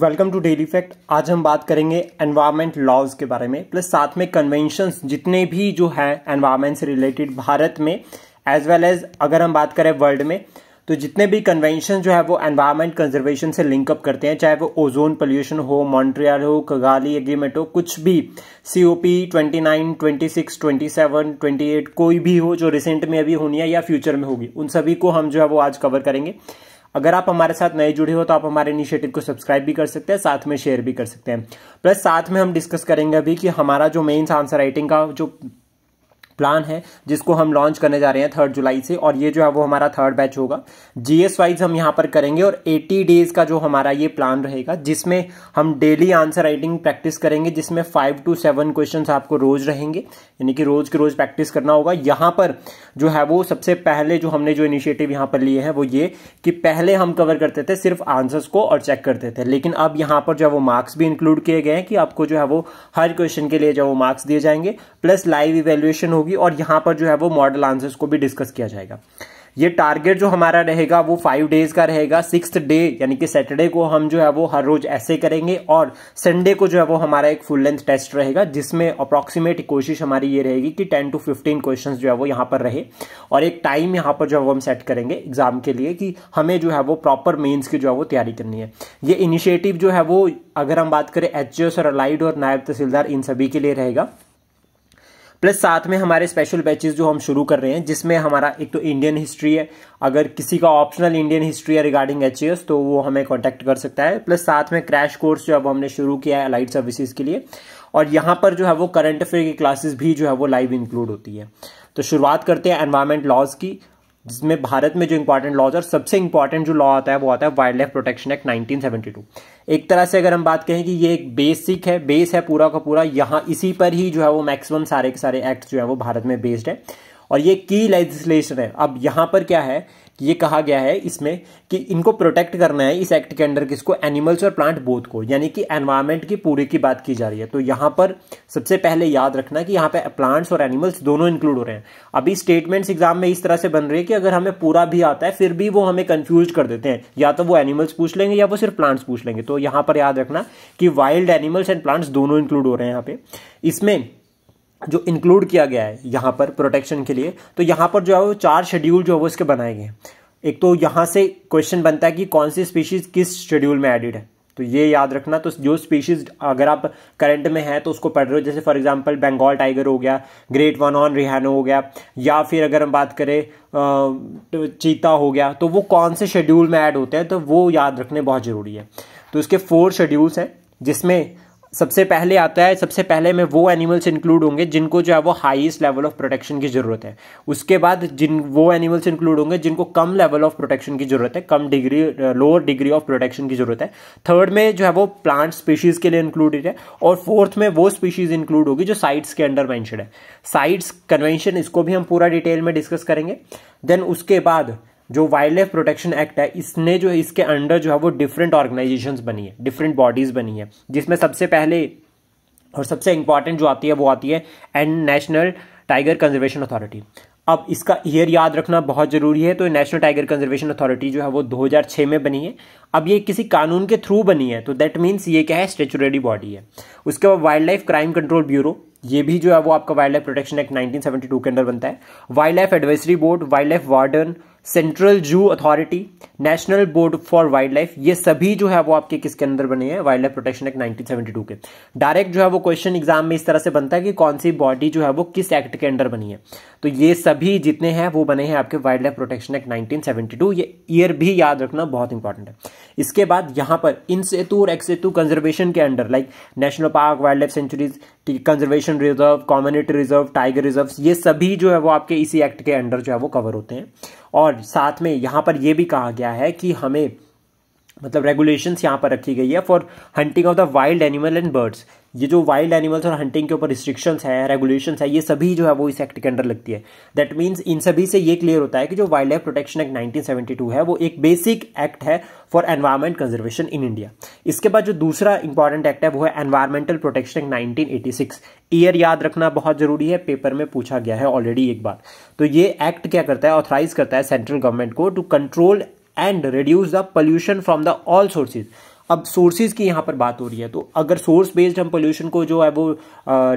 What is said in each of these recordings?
welcome to daily fact आज हम बात करेंगे एनवायरमेंट लॉज के बारे में प्लस साथ में कन्वेंशंस जितने भी जो है एनवायरमेंट से रिलेटेड भारत में एज वेल एज अगर हम बात करें वर्ल्ड में तो जितने भी कन्वेंशन जो है वो एनवायरमेंट कंजर्वेशन से लिंकअप करते हैं चाहे वो ओजोन पोल्यूशन हो मॉन्ट्रियल हो कगाली एग्रीमेंट हो कुछ भी C O P twenty nine twenty six twenty seven twenty eight कोई भी हो जो रिसेंट में अभी होनी है या फ्यूचर में होगी उन सभी को हम जो है वो आज कवर करेंगे अगर आप हमारे साथ नए जुड़े हो तो आप हमारे इनिशिएटिव को सब्सक्राइब भी कर सकते हैं साथ में शेयर भी कर सकते हैं प्लस साथ में हम डिस्कस करेंगे अभी कि हमारा जो मेन्स आंसर राइटिंग का जो प्लान है जिसको हम लॉन्च करने जा रहे हैं थर्ड जुलाई से और ये जो है वो हमारा थर्ड बैच होगा जीएस वाइज हम यहाँ पर करेंगे और 80 डेज का जो हमारा ये प्लान रहेगा जिसमें हम डेली आंसर राइटिंग प्रैक्टिस करेंगे जिसमें फाइव टू सेवन क्वेश्चन आपको रोज रहेंगे यानी कि रोज के रोज प्रैक्टिस करना होगा यहाँ पर जो है वो सबसे पहले जो हमने जो इनिशिएटिव यहाँ पर लिए हैं वो ये कि पहले हम कवर करते थे सिर्फ आंसर्स को और चेक करते थे लेकिन अब यहाँ पर जो है वो मार्क्स भी इंक्लूड किए गए हैं कि आपको जो है वो हर क्वेश्चन के लिए जो है वो मार्क्स दिए जाएंगे प्लस लाइव इवेल्युएशन होगी होगी और यहाँ पर जो है वो मॉडल आंसर्स को भी डिस्कस किया जाएगा ये टारगेट जो हमारा रहेगा वो फाइव डेज का रहेगा सिक्स डे यानी कि सैटरडे को हम जो है वो हर रोज ऐसे करेंगे और संडे को जो है वो हमारा एक फुल लेंथ टेस्ट रहेगा जिसमें अप्रॉक्सीमेट कोशिश हमारी ये रहेगी कि टेन टू फिफ्टीन क्वेश्चंस जो है वो यहाँ पर रहे और एक टाइम यहाँ पर जो है वो हम सेट करेंगे एग्जाम के लिए कि हमें जो है वो प्रॉपर मेन्स की जो है वो तैयारी करनी है ये इनिशिएटिव जो है वो अगर हम बात करें एच और अलाइड और नायब तहसीलदार इन सभी के लिए रहेगा प्लस साथ में हमारे स्पेशल बैचेस जो हम शुरू कर रहे हैं जिसमें हमारा एक तो इंडियन हिस्ट्री है अगर किसी का ऑप्शनल इंडियन हिस्ट्री है रिगार्डिंग एच तो वो हमें कॉन्टैक्ट कर सकता है प्लस साथ में क्रैश कोर्स जो अब हमने शुरू किया है लाइट सर्विसेज के लिए और यहाँ पर जो है वो करंट अफेयर की क्लासेस भी जो है वो लाइव इंक्लूड होती है तो शुरुआत करते हैं एनवायरमेंट लॉज की जिसमें भारत में जो इंपॉर्टेंट लॉज और सबसे इंपॉर्टेंट जो लॉ आता है वो आता है वाइल्ड लाइफ प्रोटेक्शन एक्ट 1972 एक तरह से अगर हम बात कहें कि ये एक बेसिक है बेस है पूरा का पूरा यहाँ इसी पर ही जो है वो मैक्सिमम सारे के सारे एक्ट जो है वो भारत में बेस्ड है और ये की लेजिस्लेशन है अब यहां पर क्या है ये कहा गया है इसमें कि इनको प्रोटेक्ट करना है इस एक्ट के अंडर किसको एनिमल्स और प्लांट बोथ को यानी कि एनवायरमेंट की पूरे की बात की जा रही है तो यहाँ पर सबसे पहले याद रखना कि यहाँ पे प्लांट्स और एनिमल्स दोनों इंक्लूड हो रहे हैं अभी स्टेटमेंट्स एग्जाम में इस तरह से बन रही है कि अगर हमें पूरा भी आता है फिर भी वो हमें कन्फ्यूज कर देते हैं या तो वो एनिमल्स पूछ लेंगे या वो सिर्फ प्लांट्स पूछ लेंगे तो यहाँ पर याद रखना कि वाइल्ड एनिमल्स एंड प्लांट्स दोनों इंक्लूड हो रहे हैं यहाँ पे इसमें जो इंक्लूड किया गया है यहाँ पर प्रोटेक्शन के लिए तो यहाँ पर जो है वो चार शेड्यूल जो है वो इसके बनाए गए हैं एक तो यहाँ से क्वेश्चन बनता है कि कौन सी स्पीशीज़ किस शेड्यूल में एडिड है तो ये याद रखना तो जो स्पीशीज़ अगर आप करंट में हैं तो उसको पढ़ रहे हो जैसे फॉर एग्जांपल बंगाल टाइगर हो गया ग्रेट वन ऑन रिहानो हो गया या फिर अगर हम बात करें तो चीता हो गया तो वो कौन से शेड्यूल में ऐड होते हैं तो वो याद रखने बहुत ज़रूरी है तो इसके फोर शेड्यूल्स हैं जिसमें सबसे पहले आता है सबसे पहले में वो एनिमल्स इंक्लूड होंगे जिनको जो है वो हाईएस्ट लेवल ऑफ प्रोटेक्शन की ज़रूरत है उसके बाद जिन वो एनिमल्स इंक्लूड होंगे जिनको कम लेवल ऑफ प्रोटेक्शन की ज़रूरत है कम degree lower degree of protection की ज़रूरत है थर्ड में जो है वो प्लांट स्पीशीज़ के लिए इंक्लूडेड है और फोर्थ में वो स्पीशीज़ इंक्लूड होगी जो साइट्स के अंडर मैंशन है साइट्स कन्वेंशन इसको भी हम पूरा डिटेल में डिस्कस करेंगे देन उसके बाद जो वाइल्ड लाइफ प्रोटेक्शन एक्ट है इसने जो इसके अंडर जो है वो डिफरेंट ऑर्गेनाइजेशंस बनी है डिफरेंट बॉडीज बनी है जिसमें सबसे पहले और सबसे इंपॉर्टेंट जो आती है वो आती है and national tiger conservation authority अब इसका ईयर याद रखना बहुत ज़रूरी है तो नेशनल टाइगर कंजर्वेशन अथॉरिटी जो है वो 2006 में बनी है अब ये किसी कानून के थ्रू बनी है तो दैट मीन्स ये क्या है स्टेचुररी बॉडी है उसके बाद wildlife crime control bureau ये भी जो है वो आपका वाइल्ड लाइफ प्रोटेक्शन एक्ट 1972 के अंदर बनता है wildlife advisory board wildlife warden central zoo authority national board for wildlife ये सभी जो है वो आपके किसके अंदर बने हैं wildlife protection act nineteen के डायरेक्ट जो है वो क्वेश्चन एग्जाम में इस तरह से बनता है कि कौन सी बॉडी जो है वो किस एक्ट के अंदर बनी है तो ये सभी जितने हैं वो बने हैं आपके wildlife protection act nineteen ये ईयर भी याद रखना बहुत इंपॉर्टेंट है इसके बाद यहाँ पर इन सेतु और एक्स सेतु कंजर्वेशन के under like national park wildlife sanctuaries conservation reserve community reserve tiger reserve ये सभी जो है वो आपके इसी एक्ट के अंडर जो है वो कवर होते हैं और और साथ में यहाँ पर यह भी कहा गया है कि हमें मतलब रेगुलेशंस यहाँ पर रखी गई है for hunting of the wild animal and birds ये जो वाइल्ड एनिमल्स और हंटिंग के ऊपर रिस्ट्रिक्शंस है रेगुलेशंस है ये सभी जो है वो इस एक्ट के अंडर लगती है दैट मीन्स इन सभी से ये क्लियर होता है कि जो वाइल्ड लाइफ प्रोटेक्शन एक्ट 1972 है वो एक बेसिक एक्ट है for environment conservation in India इसके बाद जो दूसरा इंपॉर्टेंट एक्ट है वो है environmental protection act nineteen year याद रखना बहुत जरूरी है पेपर में पूछा गया है ऑलरेडी एक बार तो ये एक्ट क्या करता है ऑथराइज करता है सेंट्रल गवर्नमेंट को to control and reduce the pollution from the all sources अब सोर्सेज की यहां पर बात हो रही है तो अगर सोर्स बेस्ड हम पोल्यूशन को जो है वो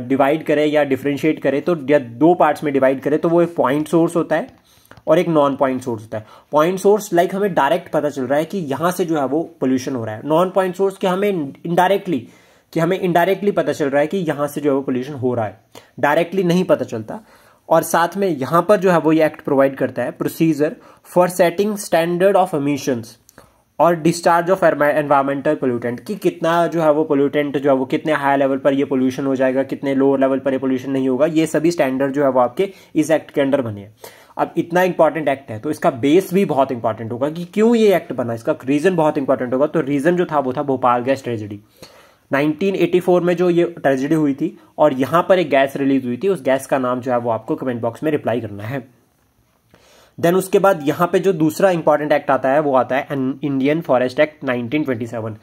डिवाइड करें या डिफ्रेंशिएट करें तो या दो पार्ट्स में डिवाइड करें तो वो एक पॉइंट सोर्स होता है और एक नॉन पॉइंट सोर्स होता है पॉइंट सोर्स लाइक हमें डायरेक्ट पता चल रहा है कि यहां से जो है वो पोल्यूशन हो रहा है नॉन पॉइंट सोर्स के हमें इनडायरेक्टली कि हमें इनडायरेक्टली पता चल रहा है कि यहां से जो है वो पोल्यूशन हो रहा है डायरेक्टली नहीं पता चलता और साथ में यहां पर जो है वो ये एक्ट प्रोवाइड करता है procedure for setting standard of emissions और डिस्चार्ज ऑफ एनवायरमेंटल पोल्यूटेंट कि कितना जो है वो पोल्यूटेंट जो है वो कितने हाई लेवल पर ये पोल्यूशन हो जाएगा कितने लोअर लेवल पर ये पोल्यूशन नहीं होगा ये सभी स्टैंडर्ड जो है वो आपके इस एक्ट के अंडर बने हैं अब इतना इंपॉर्टेंट एक्ट है तो इसका बेस भी बहुत इंपॉर्टेंट होगा कि क्यों ये एक्ट बना इसका रीजन बहुत इंपॉर्टेंट होगा तो रीजन जो था वो था भोपाल गैस ट्रेजिडी 1984 में जो ये ट्रेजिडी हुई थी और यहाँ पर एक गैस रिलीज हुई थी उस गैस का नाम जो है वो आपको कमेंट बॉक्स में रिप्लाई करना है देन उसके बाद यहाँ पे जो दूसरा इंपॉर्टेंट एक्ट आता है वो आता है इंडियन फॉरेस्ट एक्ट 1927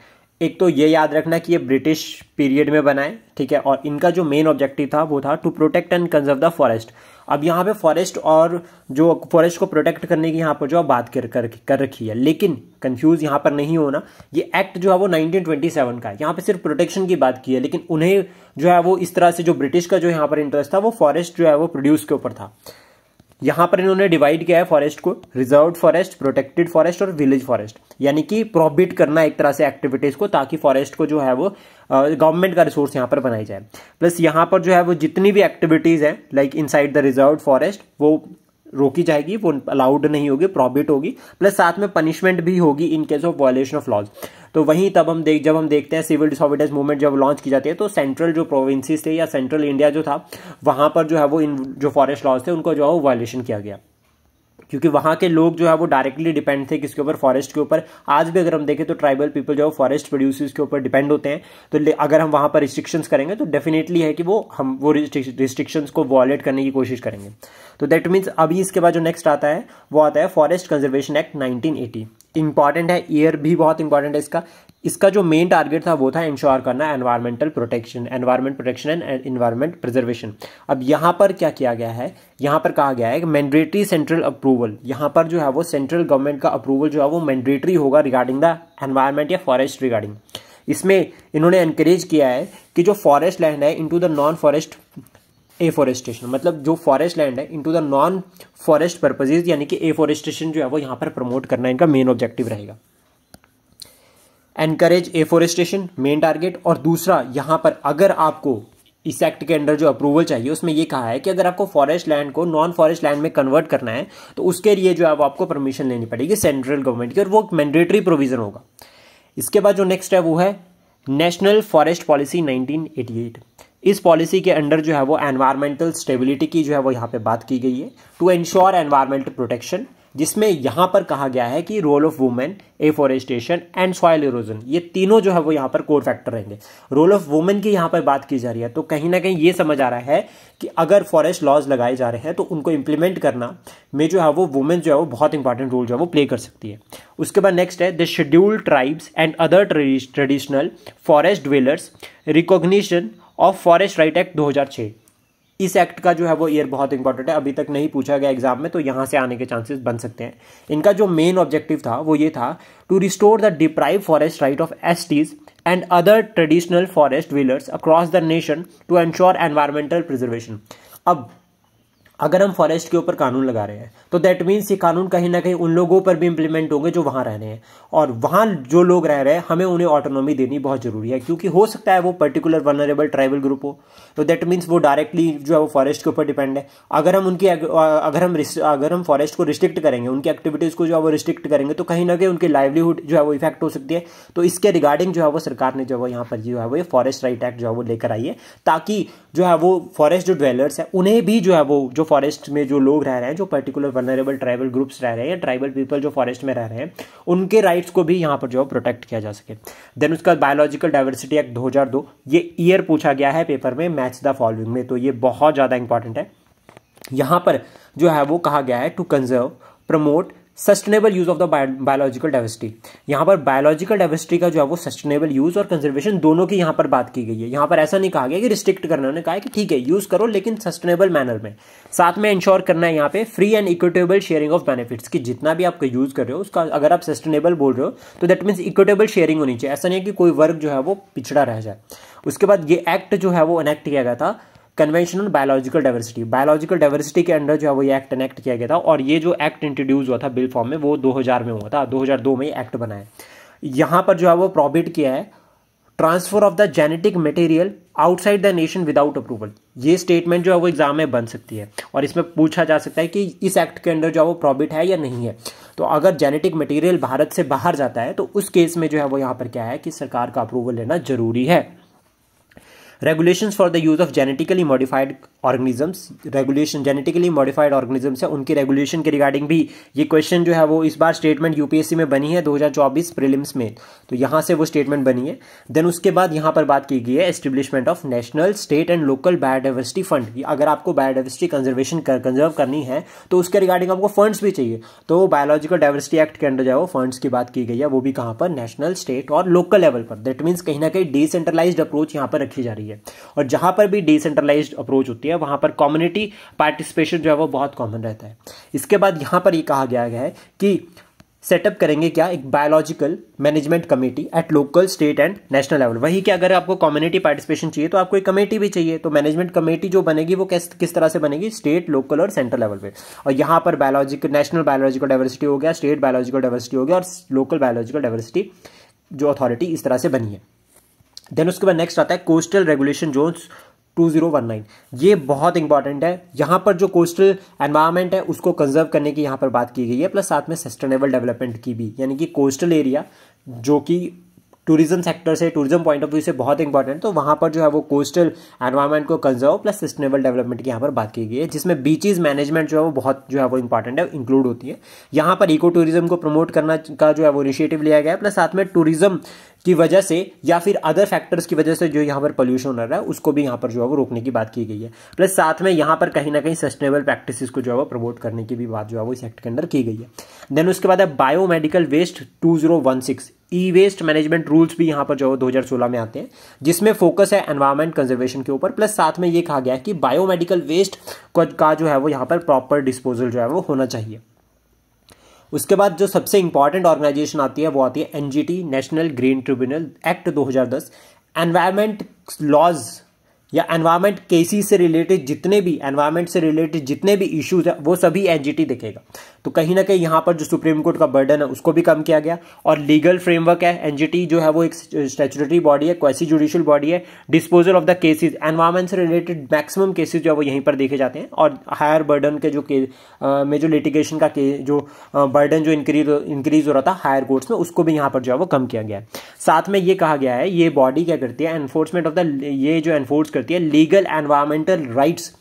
एक तो ये याद रखना कि ये ब्रिटिश पीरियड में बनाए ठीक है और इनका जो मेन ऑब्जेक्टिव था वो था to protect and conserve the forest अब यहाँ पे फॉरेस्ट और जो फॉरेस्ट को प्रोटेक्ट करने की यहाँ पर जो बात कर कर कर रखी है लेकिन कंफ्यूज यहाँ पर नहीं होना ये एक्ट जो है वो 1927 का है यहाँ पे सिर्फ प्रोटेक्शन की बात की है लेकिन उन्हें जो है वो इस तरह से जो ब्रिटिश का जो यहाँ पर इंटरेस्ट था वो फॉरेस्ट जो है वो प्रोड्यूस के ऊपर था यहां पर इन्होंने डिवाइड किया है फॉरेस्ट को रिजर्व फॉरेस्ट प्रोटेक्टेड फॉरेस्ट और विलेज फॉरेस्ट यानी कि प्रोबिट करना एक तरह से एक्टिविटीज़ को ताकि फॉरेस्ट को जो है वो गवर्नमेंट का रिसोर्स यहाँ पर बनाई जाए प्लस यहाँ पर जो है वो जितनी भी एक्टिविटीज़ हैं like in the reserve forest वो रोकी जाएगी वो अलाउड नहीं होगी प्रॉबिट होगी प्लस साथ में पनिशमेंट भी होगी in case of violation of laws तो वहीं तब हम देख जब हम देखते हैं सिविल डिसऑबिडेंस मूवमेंट जब लॉन्च की जाती है तो सेंट्रल जो प्रोविंसेस थे या सेंट्रल इंडिया जो था वहाँ पर जो है वो इन जो फॉरेस्ट लॉज थे उनको जो है वो वायलेशन किया गया क्योंकि वहाँ के लोग जो है वो डायरेक्टली डिपेंड थे किसके ऊपर फॉरेस्ट के ऊपर आज भी अगर हम देखें तो ट्राइबल पीपल जो है फॉरेस्ट प्रोड्यूसर्स के ऊपर डिपेंड होते हैं तो अगर हम वहाँ पर रिस्ट्रिक्शंस करेंगे तो डेफिनेटली है कि वो हम वो रिस्ट्रिक्शंस को वॉलेट करने की कोशिश करेंगे तो दैट मीन्स अभी इसके बाद जो नेक्स्ट आता है वो आता है forest conservation act nineteen important है ईयर भी बहुत इंपॉर्टेंट है इसका इसका जो मेन टारगेट था वो था इंश्योर करना environmental protection environment protection and environment preservation अब यहाँ पर क्या किया गया है यहाँ पर कहा गया है कि मैंडेटरी सेंट्रल अप्रूवल यहाँ पर जो है वो सेंट्रल गवर्नमेंट का अप्रूवल जो है वो मैंडेटरी होगा रिगार्डिंग द एनवायरमेंट या फॉरेस्ट रिगार्डिंग इसमें इन्होंने इनक्रेज किया है कि जो फॉरेस्ट लैंड है into the non forest afforestation मतलब जो फॉरेस्ट लैंड है into the non forest purposes यानी कि एफॉरेस्टेशन जो है वो यहाँ पर प्रमोट करना इनका मेन ऑब्जेक्टिव रहेगा एनकरेज एफोरेस्टेशन मेन टारगेट और दूसरा यहाँ पर अगर आपको इस एक्ट के अंडर जो अप्रूवल चाहिए उसमें ये कहा है कि अगर आपको फॉरेस्ट लैंड को नॉन फॉरेस्ट लैंड में कन्वर्ट करना है तो उसके लिए जो है वो आपको परमिशन लेनी पड़ेगी सेंट्रल गवर्नमेंट की और वो एक मैंडेटरी प्रोविज़न होगा इसके बाद जो नेक्स्ट है वो है नेशनल फॉरेस्ट पॉलिसी 1988 इस पॉलिसी के अंडर जो है वो एनवायरमेंटल स्टेबिलिटी की जो है वो यहाँ पे बात की गई है टू एंश्योर एनवायरमेंटल प्रोटेक्शन जिसमें यहाँ पर कहा गया है कि role of women afforestation and soil erosion ये तीनों जो है वो यहाँ पर कोर फैक्टर रहेंगे रोल ऑफ वुमेन की यहाँ पर बात की जा रही है तो कहीं ना कहीं ये समझ आ रहा है कि अगर फॉरेस्ट लॉज लगाए जा रहे हैं तो उनको इम्प्लीमेंट करना में जो है वो वुमेन जो है वो बहुत इंपॉर्टेंट रोल जो है वो प्ले कर सकती है उसके बाद नेक्स्ट है the scheduled tribes and other traditional forest dwellers recognition of forest right act दो इस एक्ट का जो है वो ईयर बहुत इंपॉर्टेंट है अभी तक नहीं पूछा गया एग्जाम में तो यहाँ से आने के चांसेस बन सकते हैं इनका जो मेन ऑब्जेक्टिव था वो ये था to restore the deprive forest right of S and other traditional forest dwellers across the nation to ensure environmental preservation अब अगर हम फॉरेस्ट के ऊपर कानून लगा रहे हैं तो दैट मीन्स ये कानून कहीं ना कहीं उन लोगों पर भी इम्प्लीमेंट होंगे जो वहां रह रहे हैं और वहां जो लोग रह रहे हैं हमें उन्हें ऑटोनॉमी देनी बहुत ज़रूरी है क्योंकि हो सकता है वो पर्टिकुलर वनरेबल ट्राइबल ग्रुप हो तो दैट मीन्स वो डायरेक्टली जो है वो फॉरेस्ट के ऊपर डिपेंड है अगर हम उनकी अगर हम अगर हम फॉरेस्ट को रिस्ट्रिक्ट करेंगे उनकी एक्टिविटीज़ को जो है वो रिस्ट्रिक्ट करेंगे तो कहीं ना कहीं उनकी लाइवलीहुड जो है वो इफेक्ट हो सकती है तो इसके रिगार्डिंग जो है वो सरकार ने जो है वो यहाँ पर जो है वो ये फॉरेस्ट राइट एक्ट जो है वो लेकर आई है ताकि जो है वो फॉरेस्ट जो ड्वेलर्स है उन्हें भी जो है वो जो जो फॉरेस्ट में जो लोग रह रहे हैं जो पर्टिकुलर वनरेबल ट्राइबल ग्रुप्स रह रहे हैं ट्राइबल पीपल जो फॉरेस्ट में रह रहे हैं उनके राइट्स को भी यहाँ पर जो है प्रोटेक्ट किया जा सके देन उसका बायोलॉजिकल डाइवर्सिटी एक्ट दो हजार दो ये ईयर पूछा गया है पेपर में मैच द फॉलोइंग में तो ये बहुत ज़्यादा इंपॉर्टेंट है यहाँ पर जो है वो कहा गया है to conserve promote sustainable use of the biological diversity यहां पर बायोलॉजिकल डाइवर्सिटी का जो है वो सस्टेनेबल यूज़ और कंजर्वेशन दोनों की यहां पर बात की गई है यहां पर ऐसा नहीं कहा गया कि रिस्ट्रिक्ट करना उन्होंने कहा है कि ठीक है यूज़ करो लेकिन सस्टेनेबल मैनर में साथ में इंश्योर करना है यहाँ पे free and equitable sharing of benefits की जितना भी आपको यूज़ कर रहे हो उसका अगर आप सस्टेनेबल बोल रहे हो तो दैट मीन्स इक्विटेबल शेयरिंग होनी चाहिए ऐसा नहीं है कि कोई वर्ग जो है वो पिछड़ा रह जाए उसके बाद ये एक्ट जो है वो अनेक्ट किया गया था conventional biological diversity biological diversity के अंडर जो है वो ये एक्ट एनेक्ट किया गया था और ये जो एक्ट इंट्रोड्यूस हुआ था बिल फॉर्म में वो 2000 में हुआ था 2002 में एक्ट बना है यहाँ पर जो है वो प्रॉबिट किया है transfer of the genetic material outside the nation without approval ये स्टेटमेंट जो है वो एग्जाम में बन सकती है और इसमें पूछा जा सकता है कि इस एक्ट के अंडर जो है वो प्रॉबिट है या नहीं है तो अगर जेनेटिक मटेरियल भारत से बाहर जाता है तो उस केस में जो है वो यहाँ पर क्या है कि सरकार का अप्रूवल लेना जरूरी है regulations for the use of genetically modified organisms regulation genetically modified organisms है उनकी रेगुलेशन के रिगार्डिंग भी ये क्वेश्चन जो है वो इस बार स्टेटमेंट यूपीएससी में बनी है 2024 प्रीलिम्स में तो यहाँ से वो स्टेटमेंट बनी है देन उसके बाद यहाँ पर बात की गई है establishment of national state and local biodiversity fund अगर आपको बायोडाइवर्सिटी कंजर्वेशन कर कंजर्व करनी है तो उसके रिगार्डिंग आपको फंड्स भी चाहिए तो बायोलॉजिकल डाइवर्सिटी एक्ट के अंडर जो है वो फंड्स की बात की गई है वो भी कहाँ पर नेशनल स्टेट और लोकल लेवल पर दैट मीन्स कहीं ना कहीं डिसेंट्रलाइज अप्रोच यहाँ पर रखी जा रही है है और जहां पर भी डिसेंट्रलाइज अप्रोच होती है वहां पर कम्युनिटी पार्टिसिपेशन जो है वो बहुत कॉमन रहता है इसके बाद यहां पर ये यह कहा गया है कि सेटअप करेंगे क्या एक biological management committee at local state and national level वही कि अगर आपको कम्युनिटी पार्टिसिपेशन चाहिए तो आपको एक कमेटी भी चाहिए तो मैनेजमेंट कमेटी जो बनेगी वो किस किस तरह से बनेगी स्टेट लोकल और सेंट्रल लेवल पे और यहाँ पर बायोलॉजिकल नेशनल बायोलॉजिकल डाइवर्सिटी हो गया स्टेट बायोलॉजिकल डाइवर्सिटी हो गया और लोकल बायोलॉजिकल डाइवर्सिटी जो अथॉरिटी इस तरह से बनी है देन उसके बाद नेक्स्ट आता है कोस्टल रेगुलेशन जोन्स 2019 ये बहुत इंपॉर्टेंट है यहाँ पर जो कोस्टल एनवायरनमेंट है उसको कंजर्व करने की यहाँ पर बात की गई है प्लस साथ में सस्टेनेबल डेवलपमेंट की भी यानी कि कोस्टल एरिया जो कि टूरिज्म सेक्टर से टूरिज्म पॉइंट ऑफ व्यू से बहुत इंपॉर्टेंट तो वहाँ पर जो है वो कोस्टल एनवायरमेंट को कंजर्व प्लस सस्टेनेबल डेवलपमेंट की यहाँ पर बात की गई है जिसमें बीचेज मैनेजमेंट जो है वो बहुत जो है वो इंपॉर्टेंट है इंक्लूड होती है यहाँ पर इको टूरिज्म को प्रमोट करना का जो है वो इनिशिएटिव लिया गया है प्लस साथ में टूरिज्म की वजह से या फिर अदर फैक्टर्स की वजह से जो यहाँ पर पोल्यूशन हो रहा है उसको भी यहाँ पर जो है वो रोकने की बात की गई है प्लस साथ में यहाँ पर कहीं ना कहीं सस्टेनेबल प्रैक्टिसेस को जो है वो प्रमोट करने की भी बात जो है वो इस एक्ट के अंदर की गई है देन उसके बाद है biomedical waste two zero one six e waste management rules भी यहाँ पर जो है सोलह में आते हैं जिसमें फोकस है एनवायरमेंट कंजर्वेशन के ऊपर प्लस साथ में ये कहा गया है कि बायोमेडिकल वेस्ट का जो है वो यहाँ पर प्रॉपर डिस्पोजल जो है वो होना चाहिए उसके बाद जो सबसे इंपॉर्टेंट ऑर्गेनाइजेशन आती है वो आती है NGT national green tribunal act 2010 environment laws या एनवायरमेंट केसी से रिलेटेड जितने भी एनवायरमेंट से रिलेटेड जितने भी इश्यूज है वो सभी एनजीटी देखेगा तो कहीं ना कहीं यहाँ पर जो सुप्रीम कोर्ट का बर्डन है उसको भी कम किया गया और लीगल फ्रेमवर्क है एनजीटी जो है वो एक स्टेचुटरी बॉडी है क्वेसी जुडिशियल बॉडी है disposal of the cases environment से रिलेटेड मैक्सिमम केसेज जो है वो यहीं पर देखे जाते हैं और हायर बर्डन के जो में जो लिटिगेशन का के जो बर्डन जो इंक्रीज इंक्रीज हो रहा था हायर कोर्ट्स में उसको भी यहाँ पर जो है वो कम किया गया है साथ में ये कहा गया है ये बॉडी क्या करती है एनफोर्समेंट ऑफ द ये जो एनफोर्स करती है legal environmental rights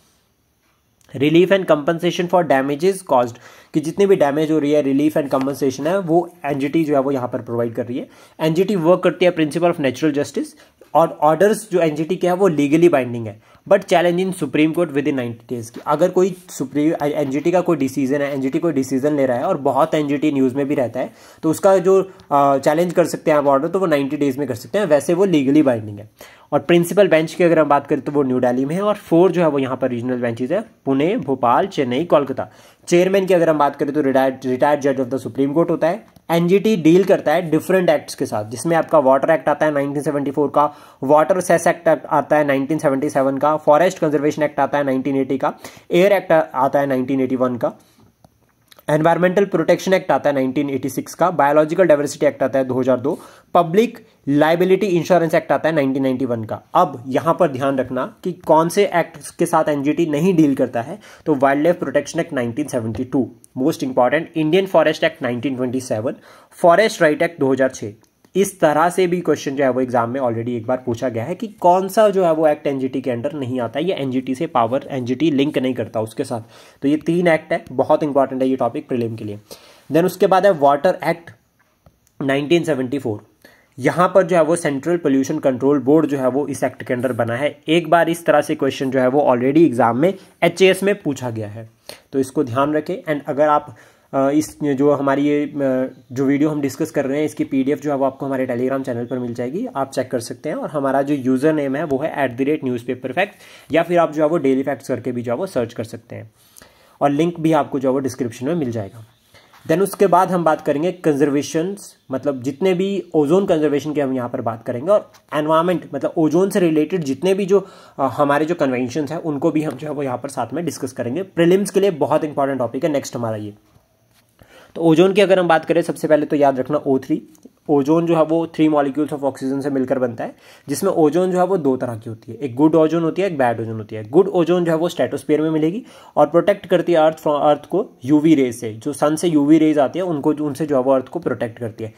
relief and compensation for damages caused कि जितनी भी डैमेज हो रही है रिलीफ एंड कम्पनसेशन है वो एनजीटी जो है वो यहाँ पर प्रोवाइड कर रही है एनजीटी वर्क करती है प्रिंसिपल ऑफ नेचुरल जस्टिस और ऑर्डर्स जो एनजीटी के हैं वो लीगली बाइंडिंग है but challenge in supreme court within ninety days की अगर कोई सुप्रीम एनजीटी का कोई डिसीजन है एनजीटी कोई डिसीजन ले रहा है और बहुत एनजीटी न्यूज़ में भी रहता है तो उसका जो चैलेंज कर सकते हैं आप ऑर्डर तो वो नाइन्टी डेज में कर सकते हैं वैसे वो लीगली बाइंडिंग है और प्रिंसिपल बेंच की अगर हम बात करें तो वो न्यू दिल्ली में है और फोर जो है वो यहाँ पर रीजनल बेंचेज है पुणे भोपाल चेन्नई कोलकाता चेयरमैन की अगर हम बात करें तो रिटायर्ड रिटायर्ड जज ऑफ द सुप्रीम कोर्ट होता है एनजीटी डील करता है डिफरेंट एक्ट्स के साथ जिसमें आपका वाटर एक्ट आता है 1974 का वाटर सेस एक्ट आता है 1977 का फॉरेस्ट कंजर्वेशन एक्ट आता है 1980 का एयर एक्ट आता है 1981 का एनवायरमेंटल प्रोटेक्शन एक्ट आता है 1986 का बायोलॉजिकल डाइवर्सिटी एक्ट आता है 2002 पब्लिक लाइबिलिटी इंश्योरेंस एक्ट आता है 1991 का अब यहां पर ध्यान रखना कि कौन से एक्ट के साथ एनजीटी नहीं डील करता है तो wildlife protection act 1972 most important Indian forest act 1927 forest right act 2006 इस तरह से भी क्वेश्चन जो है वो एग्जाम में ऑलरेडी एक बार पूछा गया है कि कौन सा जो है वो एक्ट एनजीटी के अंडर नहीं आता है या एनजीटी से पावर एनजीटी लिंक नहीं करता उसके साथ तो ये तीन एक्ट है बहुत इंपॉर्टेंट है ये टॉपिक प्रिलिम के लिए देन उसके बाद है वाटर एक्ट नाइनटीन यहां पर जो है वो सेंट्रल पोल्यूशन कंट्रोल बोर्ड जो है वो इस एक्ट के अंडर बना है एक बार इस तरह से क्वेश्चन जो है वो ऑलरेडी एग्जाम में एच में पूछा गया है तो इसको ध्यान रखें एंड अगर आप इस जो हमारी ये जो वीडियो हम डिस्कस कर रहे हैं इसकी पीडीएफ जो है वो आपको हमारे टेलीग्राम चैनल पर मिल जाएगी आप चेक कर सकते हैं और हमारा जो यूज़र नेम है वो है at the rate newspaper facts या फिर आप जो है वो डेली फैक्ट्स करके भी जो है वो सर्च कर सकते हैं और लिंक भी आपको जो है वो डिस्क्रिप्शन में मिल जाएगा देन उसके बाद हम बात करेंगे कंजर्वेशन मतलब जितने भी ओजोन कंजर्वेशन की हम यहाँ पर बात करेंगे और एनवायरमेंट मतलब ओजोन से रिलेटेड जितने भी जो आ, हमारे जो कन्वेंशन हैं उनको भी हम जो है वो यहाँ पर साथ में डिस्कस करेंगे प्रिलिम्स के लिए बहुत इंपॉर्टेंट टॉपिक है नेक्स्ट हमारा ये तो ओजोन की अगर हम बात करें सबसे पहले तो याद रखना ओ थ्री ओजोन जो है वो थ्री मॉलिक्यूल्स ऑफ ऑक्सीजन से मिलकर बनता है जिसमें ओजोन जो है वो दो तरह की होती है एक गुड ओजोन होती है एक बैड ओजोन होती है गुड ओजोन जो है वो स्टेटोस्पेयर में मिलेगी और प्रोटेक्ट करती है अर्थ फ्रॉम अर्थ को यूवी रेज से जो सन से यूवी रेज आती है उनको उनसे जो है वो अर्थ को प्रोटेक्ट करती है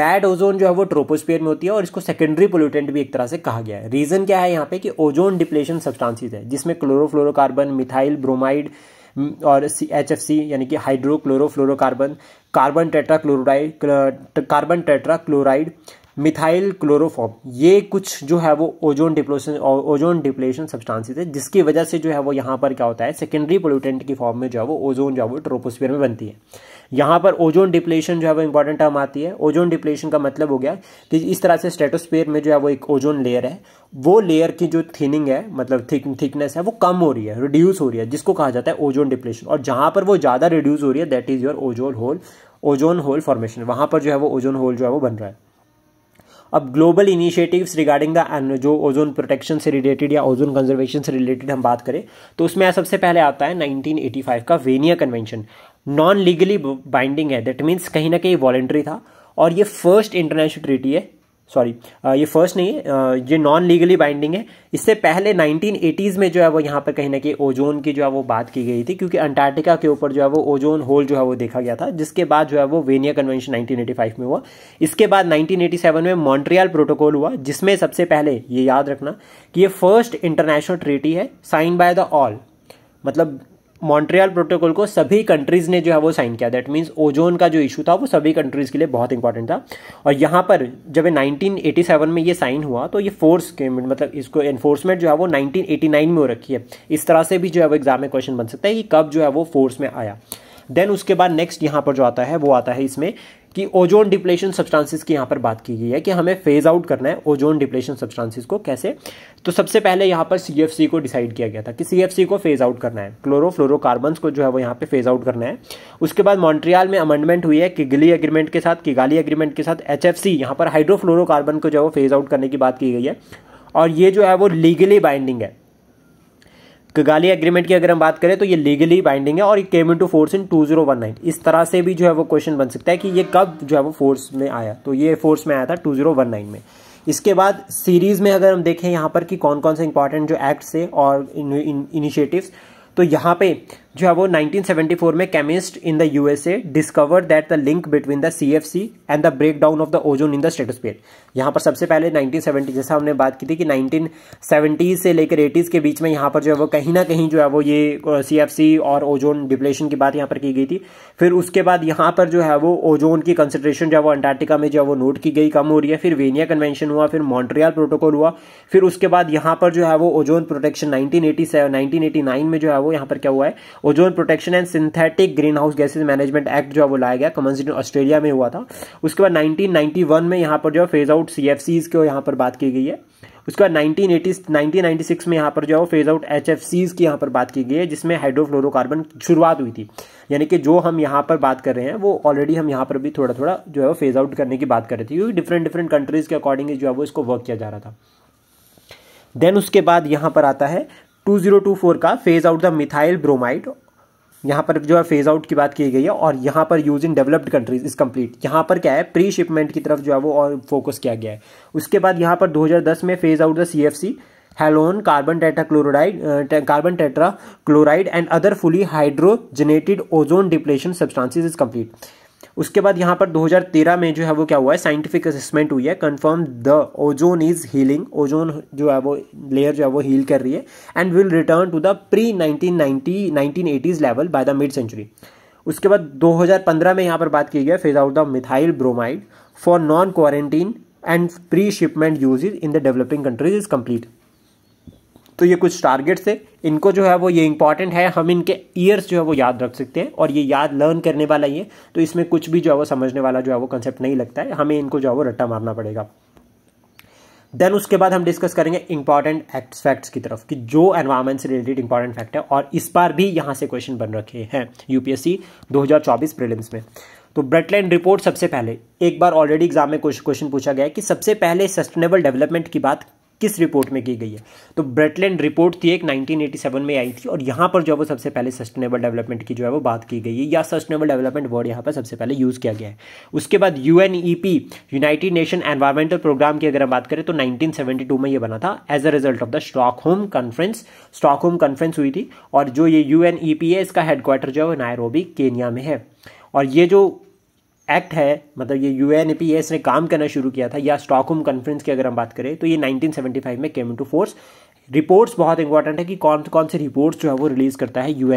बैड ओजोन जो है वो ट्रोपोस्पेयर में होती है और इसको सेकेंडरी पोल्यूटेंट भी एक तरह से कहा गया है रीजन क्या है यहाँ पे कि ओजोन डिप्लेशन सब्सटांसिस है जिसमें क्लोरोफ्लोरोकार्बन मिथाइल ब्रोमाइड हम्म, और सी एच एफ सी यानी कि hydrochlorofluorocarbon carbon tetrachloride carbon tetrachloride methyl chloroform ये कुछ जो है वो ozone depletion ozone depletion substances है जिसकी वजह से जो है वो यहाँ पर क्या होता है सेकेंडरी पोल्यूटेंट की फॉर्म में जो है वो ओजोन जो है वो ट्रोपोस्फीयर में बनती है यहाँ पर ओजोन डिप्लेशन जो है वो इंपॉर्टेंट टर्म आती है ओजोन डिप्लेशन का मतलब हो गया कि इस तरह से स्टेटोस्फीयर में जो है वो एक ओजोन लेयर है वो लेयर की जो थिनिंग है मतलब थिक थिकनेस है वो कम हो रही है रिड्यूस हो रही है जिसको कहा जाता है ओजोन डिप्लेशन और जहाँ पर वो ज़्यादा रिड्यूस हो रही है that is your ozone hole ozone hole formation वहाँ पर जो है वो ओजोन होल जो है वो बन रहा है अब ग्लोबल इनिशिएटिव्स रिगार्डिंग द जो ओजोन प्रोटेक्शन से रिलेटेड या ओजोन कंजर्वेशन से रिलेटेड हम बात करें तो उसमें सबसे पहले आता है 1985 का Vienna convention non legally binding है दैट मीन्स कहीं ना कहीं वॉलेंट्री था और ये फर्स्ट इंटरनेशनल ट्रीटी है सॉरी uh, ये फर्स्ट नहीं है uh, ये नॉन लीगली बाइंडिंग है इससे पहले 1980s में जो है वो यहाँ पर कहीं ना कहीं ओजोन की जो है वो बात की गई थी क्योंकि अंटार्कटिका के ऊपर जो है वो ओजोन होल जो है वो देखा गया था जिसके बाद जो है वो वेनिया कन्वेंशन 1985 में हुआ इसके बाद 1987 में मॉन्ट्रियाल प्रोटोकॉल हुआ जिसमें सबसे पहले ये याद रखना कि ये फर्स्ट इंटरनेशनल ट्रीटी है साइन बाय द ऑल मतलब मॉन्ट्रियल प्रोटोकॉल को सभी कंट्रीज़ ने जो है वो साइन किया दैट मीन्स ओजोन का जो इशू था वो सभी कंट्रीज़ के लिए बहुत इंपॉर्टेंट था और यहाँ पर जब 1987 में ये साइन हुआ तो ये फोर्स के मतलब इसको एनफोर्समेंट जो है वो 1989 में हो रखी है इस तरह से भी जो है वो एग्जाम में क्वेश्चन बन सकता है कि कब जो है वो फोर्स में आया देन उसके बाद नेक्स्ट यहाँ पर जो आता है वो आता है इसमें कि ओजोन डिप्लेशन सब्सटेंसेस की यहाँ पर बात की गई है कि हमें फेज आउट करना है ओजोन डिप्लेशन सब्सटेंसेस को कैसे तो सबसे पहले यहाँ पर सी को डिसाइड किया गया था कि सी को फेज आउट करना है क्लोरोफ्लोरोकार्बन्स को जो है वो यहाँ पे फेज आउट करना है उसके बाद मॉन्ट्रियाल में अमेंडमेंट हुई है किगली एग्रीमेंट के साथ किगाली एग्रीमेंट के साथ एच एफ यहाँ पर हाइड्रोफ्लोरोकार्बन को जो है वो फेज आउट करने की बात की गई है और ये जो है वो लीगली बाइंडिंग है गगाली एग्रीमेंट की अगर हम बात करें तो ये लीगली बाइंडिंग है और ये came into force in two zero one nine इस तरह से भी जो है वो क्वेश्चन बन सकता है कि ये कब जो है वो फोर्स में आया तो ये फोर्स में आया था टू जीरो वन नाइन में इसके बाद सीरीज़ में अगर हम देखें यहाँ पर कि कौन कौन से इंपॉर्टेंट जो एक्ट्स है और इनिशिएटिव्स तो यहाँ पे जो है वो 1974 में chemist in the USA discover that the link between the C F C and the breakdown of the ozone in the stratosphere यहाँ पर सबसे पहले 1970 जैसा हमने बात की थी कि 1970 से लेकर 80s के बीच में यहाँ पर जो है वो कहीं ना कहीं जो है वो ये सी एफ सी और ओजोन डिप्लेशन की बात यहाँ पर की गई थी फिर उसके बाद यहाँ पर जो है वो ओजोन की कंसिड्रेशन जो है वो अंटार्टिका में जो है वो नोट की गई कम हो रही है फिर वेनिया कन्वेंशन हुआ फिर मॉन्ट्रियाल प्रोटोकॉल हुआ फिर उसके बाद यहाँ पर जो है वो ओजोन प्रोटेक्शन नाइनटीन एटी में जो है वो यहाँ पर क्या हुआ है ozone protection and synthetic greenhouse gases management act जो है वो लाया गया कमन सिटी ऑस्ट्रेलिया में हुआ था उसके बाद 1991 में यहाँ पर जो है phase out C F Cs को यहाँ पर बात की गई है उसके बाद नाइनटीन एटी में यहाँ पर जो है phase out H F Cs की यहाँ पर बात की गई है जिसमें हाइड्रोफ्लोरोकार्बन शुरुआत हुई थी यानी कि जो हम यहाँ पर बात कर रहे हैं वो ऑलरेडी हम यहाँ पर भी थोड़ा थोड़ा जो है वो फेज आउट करने की बात कर रहे थे क्योंकि डिफरेंट डिफरेंट कंट्रीज़ के अकॉर्डिंग जो है वो इसको वर्क किया जा रहा था देन उसके बाद यहाँ पर आता है 2024 का phase out the methyl bromide यहाँ पर जो है फेज आउट की बात की गई है और यहाँ पर use in developed countries is complete यहाँ पर क्या है प्री शिपमेंट की तरफ जो है वो और फोकस किया गया है उसके बाद यहाँ पर 2010 में phase out the C F C halon carbon chloride carbon tetrachloride and other fully hydrogenated ozone depletion substances is complete उसके बाद यहाँ पर 2013 में जो है वो क्या हुआ है साइंटिफिक असेसमेंट हुई है confirm the ozone is healing ozone जो है वो लेयर जो है वो हील कर रही है and will return to the pre 1990 1980s level by the mid century उसके बाद 2015 में यहाँ पर बात की गई phase out the methyl bromide for non quarantine and pre shipment use in the developing countries is complete तो ये कुछ टारगेट्स है इनको जो है वो ये इंपॉर्टेंट है हम इनके ईयर्स जो है वो याद रख सकते हैं और ये याद लर्न करने वाला ही है तो इसमें कुछ भी जो है वो समझने वाला जो है वो कंसेप्ट नहीं लगता है हमें इनको जो है वो रट्टा मारना पड़ेगा देन उसके बाद हम डिस्कस करेंगे इंपॉर्टेंट एक्ट्स फैक्ट्स की तरफ कि जो एनवायरमेंट से रिलेटेड इंपॉर्टेंट फैक्ट है और इस बार भी यहाँ से क्वेश्चन बन रखे हैं यूपीएससी 2024 प्रीलिम्स में तो ब्रेटलैंड रिपोर्ट सबसे पहले एक बार ऑलरेडी एग्जाम में क्वेश्चन पूछा गया है कि सबसे पहले सस्टेनेबल डेवलपमेंट की बात किस रिपोर्ट में की गई है तो ब्रेटलैंड रिपोर्ट थी एक 1987 में आई थी और यहाँ पर जो है वो सबसे पहले सस्टेनेबल डेवलपमेंट की जो है वो बात की गई है या सस्टेनेबल डेवलपमेंट वर्ड यहाँ पर सबसे पहले यूज़ किया गया है उसके बाद U United nation environmental programme की अगर हम बात करें तो नाइनटीन में ये बना था as a result of the home conference home conference हुई थी और जो ये यू e है इसका हेडक्वार्टर जो है वो नायरोबी केनिया में है और ये जो एक्ट है मतलब ये यू एन ने काम करना शुरू किया था या स्टॉकहोम कॉन्फ्रेंस की अगर हम बात करें तो ये 1975 में केम टू फोर्स रिपोर्ट्स बहुत इंपॉर्टेंट है कि कौन कौन से रिपोर्ट्स जो है वो रिलीज़ करता है यू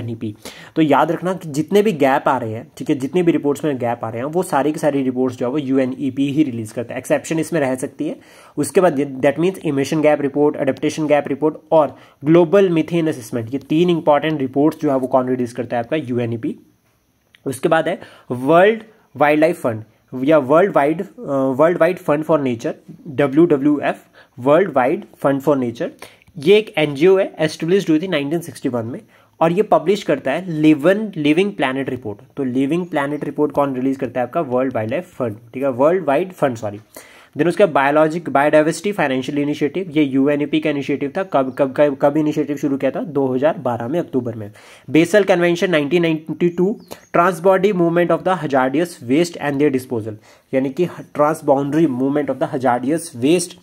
तो याद रखना कि जितने भी गैप आ रहे हैं ठीक है जितने भी रिपोर्ट्स में गैप आ रहे हैं वो सारी की सारी रिपोर्ट्स जो है वो यू ही रिलीज़ करता है एक्सेप्शन इसमें रह सकती है उसके बाद that means emission gap report adaptation gap report और ग्लोबल मिथेन असेसमेंट ये तीन इंपॉर्टेंट रिपोर्ट्स जो है वो कौन रिलीज़ करता है आपका यू उसके बाद है वर्ल्ड वाइल्ड लाइफ फंड या worldwide worldwide fund for nature W W F worldwide fund for nature ये एक एन है एस्टेब्लिश हुई थी नाइनटीन सिक्सटी वन में और ये पब्लिश करता है लिवन लिविंग प्लानट रिपोर्ट तो लिविंग प्लानट रिपोर्ट कौन रिलीज करता है आपका वर्ल्ड वाइल्ड लाइफ फंड ठीक है worldwide fund sorry then उसके बाद बायोलॉजिक बायोडाइवर्सिटी फाइनेंशियल इनिशिएटिव ये यू का इनिशिएटिव था कब कब कब कब इनिशिएटिव शुरू किया था 2012 में अक्टूबर में Basel convention 1992 transboundary movement of the hazardous waste and their disposal यानी कि transboundary movement of the hazardous waste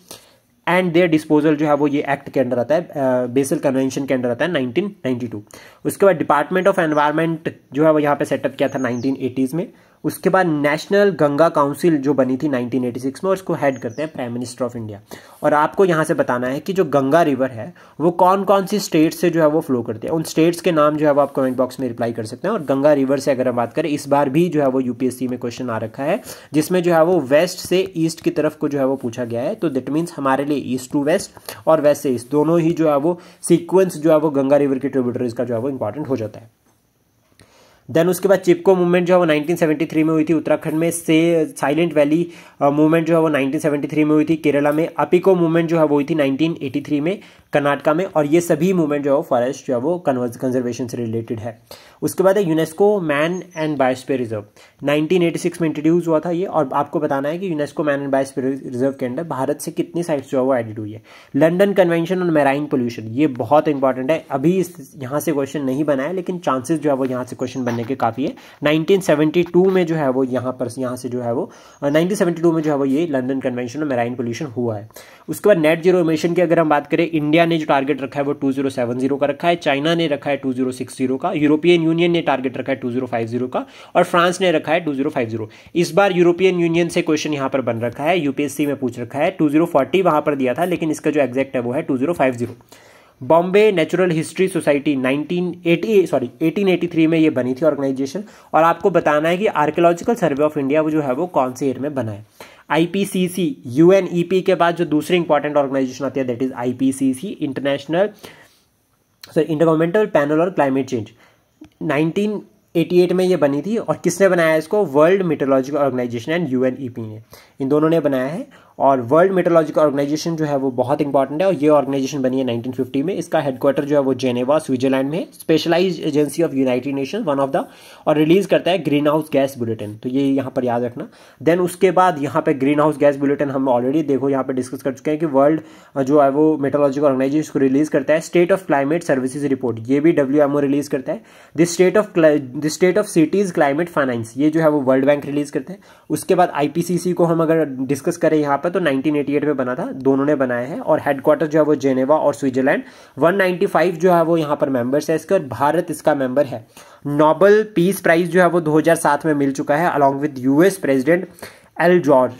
and their disposal जो है वो ये एक्ट के अंडर आता है बेसल कन्वेंशन के अंडर आता है 1992 उसके बाद डिपार्टमेंट ऑफ एनवायरमेंट जो है वो यहाँ पे सेटअप किया था 1980s में उसके बाद नेशनल गंगा काउंसिल जो बनी थी 1986 में उसको हेड करते हैं प्राइम मिनिस्टर ऑफ इंडिया और आपको यहाँ से बताना है कि जो गंगा रिवर है वो कौन कौन सी स्टेट से जो है वो फ्लो करती है उन स्टेट्स के नाम जो है वो आप कमेंट बॉक्स में रिप्लाई कर सकते हैं और गंगा रिवर से अगर हम बात करें इस बार भी जो है वो यूपीएससी में क्वेश्चन आ रखा है जिसमें जो है वो वेस्ट से ईस्ट की तरफ को जो है वो पूछा गया है तो दैट मीन्स हमारे लिए ईस्ट टू वेस्ट और वेस्ट से ईस्ट दोनों ही जो है वो सीक्वेंस जो है वो गंगा रिवर की ट्रिब्यूटरीज का जो है वो इंपॉर्टेंट हो जाता है देन उसके बाद चिपको मूवमेंट जो है वो 1973 में हुई थी उत्तराखंड में से साइलेंट वैली मूवमेंट जो है वो 1973 में हुई थी केरला में अपिको मूवमेंट जो है वो हुई थी 1983 में कर्नाटका में और ये सभी मूवमेंट जो है फॉरेस्ट जो है वो कंजर्वेशन से रिलेटेड है उसके बाद है UNESCO man and biosphere reserve 1986 में इंट्रोड्यूस हुआ था ये और आपको बताना है कि UNESCO man and biosphere reserve के अंदर भारत से कितनी साइट्स जो है वो एडिड हुई है London convention on marine pollution ये बहुत इंपॉर्टेंट है अभी इस यहाँ से क्वेश्चन नहीं बना है लेकिन चांसेस जो है वो यहाँ से क्वेश्चन बनने के काफ़ी है नाइनटीन में जो है वो यहाँ पर यहाँ से जो है वो नाइनटीन में जो है वो ये London convention on marine pollution हुआ है उसके बाद नेट जीरो इमिशन की अगर हम बात करें इंडिया इंडिया ने जो टारगेट रखा है वो टू जीरो सेवन जीरो का रखा है चाइना ने रखा है टू जीरो सिक्स जीरो का यूरोपियन यूनियन ने टारगेट रखा है टू जीरो फाइव जीरो का और फ्रांस ने रखा है टू जीरो फाइव जीरो इस बार यूरोपियन यूनियन से क्वेश्चन यहाँ पर बन रखा है यूपीएससी में पूछ रखा है टू जीरो फोर्टी वहाँ पर दिया था लेकिन इसका जो एग्जैक्ट है वो है two zero five zero Bombay natural history society 1980 sorry 1883 में ये बनी थी ऑर्गेनाइजेशन और आपको बताना है कि आर्कियोलॉजिकल सर्वे ऑफ इंडिया वो जो है वो कौन से ईयर में बना है आईपीसीसी यूएनईपी e के बाद जो दूसरी इंपॉर्टेंट ऑर्गेनाइजेशन आती है that is IPCC international sorry intergovernmental panel और क्लाइमेट चेंज 1988 में ये बनी थी और किसने बनाया इसको world meteorological organisation and UNEP ने इन दोनों ने बनाया है और वर्ल्ड मेटोलॉजिकल ऑर्गेनाइजेशन जो है वो बहुत इंपॉर्टेंट है और ये ऑर्गेनाइजेशन बनी है 1950 में इसका हेडक्वार्टर जो है वो जेनेवा स्विट्जरलैंड में specialise agency of United Nation one of the और रिलीज करता है ग्रीन हाउस गैस बुलेटिन तो ये यहाँ पर याद रखना देन उसके बाद यहाँ पर ग्रीन हाउस गैस बुलेटिन हम ऑलरेडी देखो यहाँ पर डिस्कस कर चुके हैं कि वर्ल्ड जो है वो मेटोलॉजिकल ऑर्गेनाइजेशन को रिलीज करता है state of climate services report ये भी डब्ल्यू रिलीज करता है the state of the state of cities climate finance ये जो है वो वर्ल्ड बैंक रिलीज करते हैं उसके बाद आईपीसीसी को हम अगर डिस्कस करें यहाँ पर का तो 1988 में बना था दोनों ने बनाया है और हेडक्वार्टर जो है वो जेनेवा और स्विट्जरलैंड 195 जो है वो यहाँ पर मेंबर्स है इसके और भारत इसका मेंबर है नोबल पीस प्राइज जो है वो 2007 में मिल चुका है along with US president Al George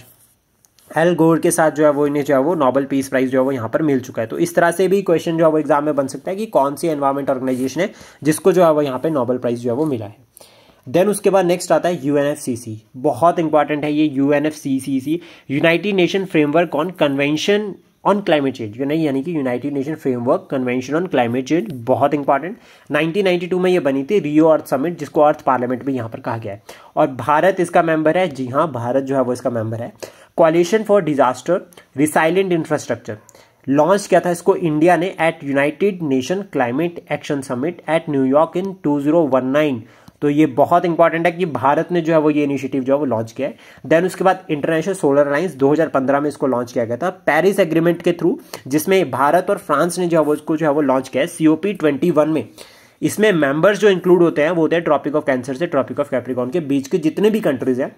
Al Gore के साथ जो है वो इन्हें जो है वो नोबल पीस प्राइज जो है वो यहाँ पर मिल चुका है तो इस तरह से भी क्वेश्चन जो है वो एग्जाम में बन सकता है कि कौन सी एनवायरमेंट ऑर्गेनाइजेशन है जिसको जो है वो यहाँ पर नोबल प्राइज जो है वो मिला है देन उसके बाद नेक्स्ट आता है यू बहुत इंपॉर्टेंट है ये U United Nation framework on convention on climate change नहीं यानी कि United Nation framework convention on climate change बहुत इंपॉर्टेंट 1992 में ये बनी थी रियो अर्थ समिट जिसको अर्थ पार्लियामेंट में यहाँ पर कहा गया है और भारत इसका मेंबर है जी हाँ भारत जो है वो इसका मेंबर है coalition for disaster resilient infrastructure launch किया था इसको इंडिया ने at United Nation climate action summit at New York in two तो ये बहुत इंपॉर्टेंट है कि भारत ने जो है वो ये इनिशिएटिव जो है वो लॉन्च किया है देन उसके बाद इंटरनेशनल सोलर अलाइंस 2015 में इसको लॉन्च किया गया था पेरिस एग्रीमेंट के थ्रू जिसमें भारत और फ्रांस ने जो है वो इसको जो है वो लॉन्च किया है सीओपी ट्वेंटी में इसमें मेंबर्स जो इंक्लूड होते हैं वो होते हैं ट्रॉपिक ऑफ कैंसर से ट्रॉपिक ऑफ कैप्रिकॉन के बीच के जितने भी कंट्रीज हैं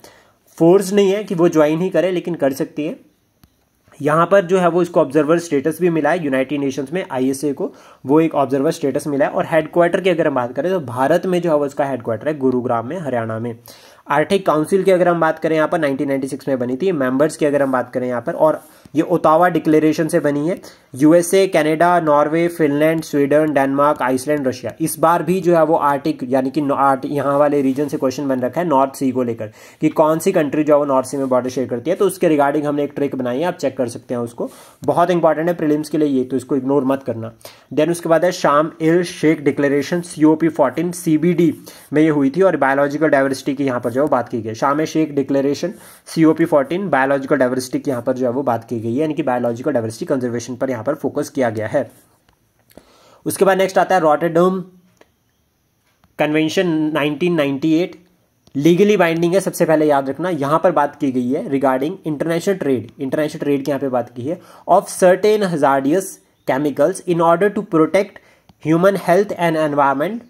फोर्स नहीं है कि वो ज्वाइन ही करें लेकिन कर सकती है यहाँ पर जो है वो इसको ऑब्जर्वर स्टेटस भी मिला है यूनाइटेड नेशंस में आईएसए को वो एक ऑब्जर्वर स्टेटस मिला है और हेडक्वार्टर की अगर हम बात करें तो भारत में जो है वो इसका हेडक्वार्टर है गुरुग्राम में हरियाणा में आर्टिक काउंसिल की अगर हम बात करें यहाँ पर 1996 में बनी थी मेंबर्स की अगर हम बात करें यहाँ पर और ये ओतावा डिक्लेरेशन से बनी है USA Canada Norway Finland Sweden Denmark Iceland Russia इस बार भी जो है वो आर्टिक यानी कि आर्ट यहाँ वाले रीजन से क्वेश्चन बन रखा है नॉर्थ सी को लेकर कि कौन सी कंट्री जो है वो नॉर्थ सी में बॉर्डर शेयर करती है तो उसके रिगार्डिंग हमने एक ट्रिक बनाई है आप चेक कर सकते हैं उसको बहुत इंपॉर्टेंट है प्रिलिम्स के लिए ये तो इसको इग्नोर मत करना देन उसके बाद है Sharm el Sheikh declaration C O P fourteen C B D में ये हुई थी और बायोलॉजिकल डाइवर्सिटी की यहाँ पर जो है वो बात की गई है Sharm Sheikh declaration C O P fourteen biological diversity की यहाँ पर जो है वो बात की गई है यानी कि बायोलॉजिकल डाइवर्सिटी कंजर्वेशन पर यहाँ पर फोकस किया गया है उसके बाद नेक्स्ट आता है रॉटेडम कन्वेंशन 1998 लीगली बाइंडिंग है सबसे पहले याद रखना यहाँ पर बात की गई है regarding international trade international trade की यहाँ पे बात की है of certain hazardous chemicals in order to protect human health and environment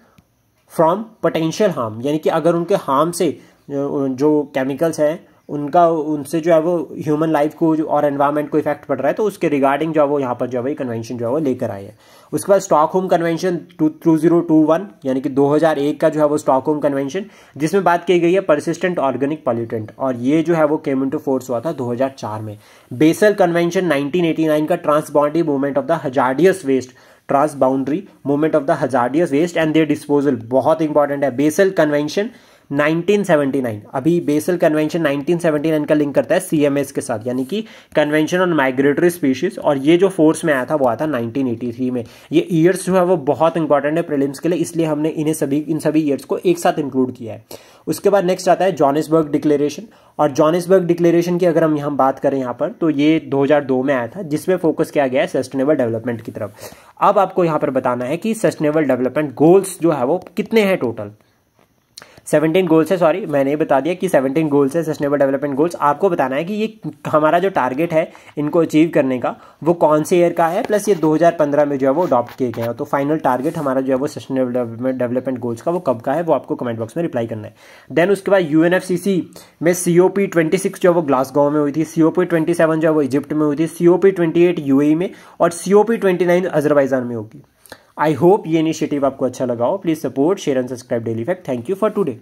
from potential harm यानी कि अगर उनके हार्म से जो केमिकल्स हैं उनका उनसे जो है वो ह्यूमन लाइफ को और एनवायरनमेंट को इफेक्ट पड़ रहा है तो उसके रिगार्डिंग जो है वो यहाँ पर जो है वही कन्वेंशन जो है वो लेकर आए हैं उसके बाद Stockholm convention two two zero two one यानी कि 2001 का जो है वो स्टॉक होम कन्वेंशन जिसमें बात की गई है परसिस्टेंट ऑर्गेनिक पॉल्यूटेंट और ये जो है वो केम टू फोर्स हुआ था चार में बेसल कन्वेंशन नाइन का boundary movement of the hazardous waste transboundary movement of the hazardous waste and their disposal बहुत इंपॉर्टेंट है बेसल कन्वेंशन 1979 अभी बेसल कन्वेंशन 1979 का लिंक करता है सीएमएस के साथ यानी कि कन्वेंशन ऑन माइग्रेटरी स्पीशीज और ये जो फोर्स में आया था वो आया था 1983 में ये ईयर्स जो है वो बहुत इंपॉर्टेंट है प्रिलिम्स के लिए इसलिए हमने इन्हें सभी इन सभी ईयर्स को एक साथ इंक्लूड किया है उसके बाद नेक्स्ट आता है जॉनिसबर्ग डिक्लेरेशन और जॉनिसबर्ग डिक्लेरेशन की अगर हम यहाँ बात करें यहाँ पर तो ये 2002 में आया था जिसमें फोकस किया गया है सस्टेनेबल डेवलपमेंट की तरफ अब आपको यहाँ पर बताना है कि सस्टेनेबल डेवलपमेंट गोल्स जो है वो कितने हैं टोटल सेवनटीन गोल्स है सॉरी मैंने ये बता दिया कि सेवनटीन गोल्स है सस्टेनेबल डेवलपमेंट गोल्स आपको बताना है कि ये हमारा जो टारगेट है इनको अचीव करने का वो कौन से ईयर का है प्लस ये 2015 में जो है वो अडॉप्ट किए गए हैं तो फाइनल टारगेट हमारा जो है वो सस्टेनेबल डेवलपमेंट डेवलपमेंट गोल्स का वो कब का है वो आपको कमेंट बॉक्स में रिप्लाई करना है देन उसके बाद यू में C O P twenty six जो है वो ग्लासगांव में हुई थी C O P twenty seven जो है वो इजिप्ट में हुई थी C O P twenty eight यू में और C O P twenty nine Azerbaijan में होगी आई होप ये इनिशिएटिव आपको अच्छा लगा हो please support share and subscribe daily fact thank you for today